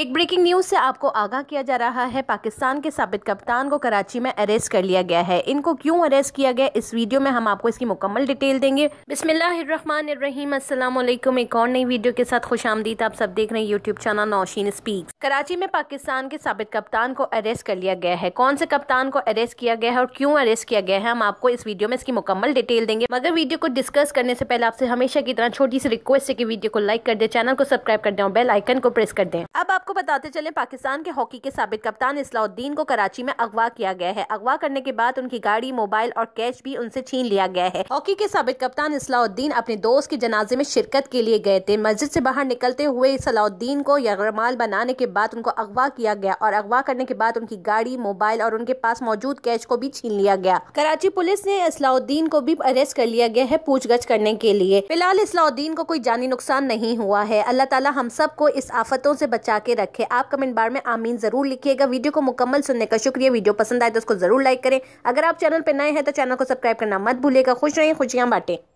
एक breaking news से आपको आगाह किया जा रहा है पाकिस्तान के साबित कप्तान को कराची में अरेस्ट कर लिया गया है इनको क्यों अरेस्ट किया गया इस वीडियो में हम आपको इसकी मुकम्मल डिटेल देंगे बिस्मिल्लाम असलम एक और नई वीडियो के साथ खुश आमदी आप सब देख रहे हैं YouTube channel Nausheen speak Karachi में पाकिस्तान के साबित कप्तान को अरेस्ट कर लिया गया है कौन से कप्तान को अरेस्ट किया गया है और क्यों अरेस्ट किया गया है हम आपको इस वीडियो में इसकी मुकम्मल डिटेल देंगे मगर वीडियो को डिस्कस करने से पहले आपसे हमेशा की तरह छोटी सी रिक्वेस्ट है कि वीडियो को लाइक कर दे चैनल को सब्सक्राइब कर दें बेल आइकन को प्रेस कर दें अब आप आपको बताते चले पाकिस्तान के हॉकी के सबक कप्तान इसलाउद्दीन को कराची में अगवा किया गया है अगवा करने के बाद उनकी गाड़ी मोबाइल और कैश भी उनसे छीन लिया गया है हॉकी के सबक कप्तान इसलाउद्दीन अपने दोस्त के जनाजे में शिरकत के लिए गए थे मस्जिद से बाहर निकलते हुए सलाउद्दीन को यगरमाल बनाने के बाद उनको अगवा किया गया और अगवा करने के बाद उनकी गाड़ी मोबाइल और उनके पास मौजूद कैश को भी छीन लिया गया कराची पुलिस ने इसलाउद्दीन को भी अरेस्ट कर लिया गया है पूछगछ करने के लिए फिलहाल इसलाउद्दीन को कोई जानी नुकसान नहीं हुआ है अल्लाह ताला हम सब को इस आफतों से बचा के के रखे आप कमेंट बार में आमीन ज़रूर लिखिएगा वीडियो को मुकम्मल सुनने का शुक्रिया वीडियो पसंद आए तो उसको ज़रूर लाइक करें अगर आप चैनल पर नए हैं तो चैनल को सब्सक्राइब करना मत भूलिएगा खुश रहें खुशियाँ बांटें